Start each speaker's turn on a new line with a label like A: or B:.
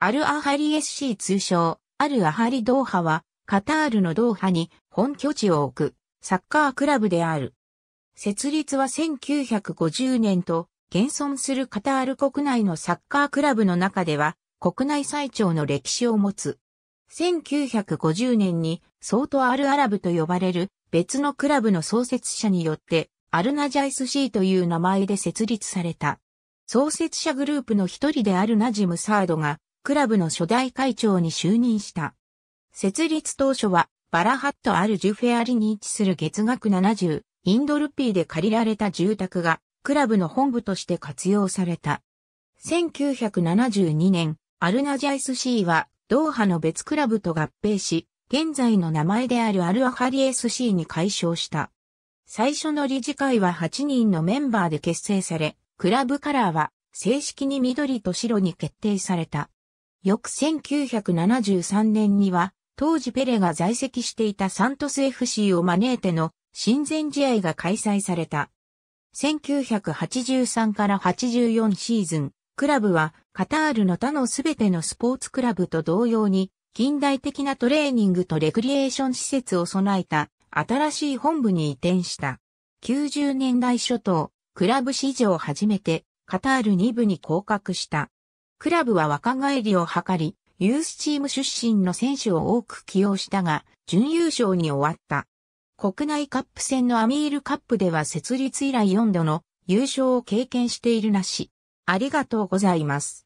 A: アルアハリ SC 通称、アルアハリドーハは、カタールのドーハに本拠地を置く、サッカークラブである。設立は1950年と、現存するカタール国内のサッカークラブの中では、国内最長の歴史を持つ。1950年に、ソートアルアラブと呼ばれる別のクラブの創設者によって、アルナジャイシ c という名前で設立された。創設者グループの一人であるナジム・サードが、クラブの初代会長に就任した。設立当初は、バラハット・アル・ジュフェアリに位置する月額70、インドルピーで借りられた住宅が、クラブの本部として活用された。1972年、アルナジャイス C は、ドーハの別クラブと合併し、現在の名前であるアルアハリ SC に解消した。最初の理事会は8人のメンバーで結成され、クラブカラーは正式に緑と白に決定された。翌1973年には、当時ペレが在籍していたサントス FC を招いての親善試合が開催された。1983から84シーズン、クラブはカタールの他のすべてのスポーツクラブと同様に近代的なトレーニングとレクリエーション施設を備えた新しい本部に移転した。90年代初頭、クラブ史上初めてカタール2部に降格した。クラブは若返りを図り、ユースチーム出身の選手を多く起用したが、準優勝に終わった。国内カップ戦のアミールカップでは設立以来4度の優勝を経験しているなし。ありがとうございます。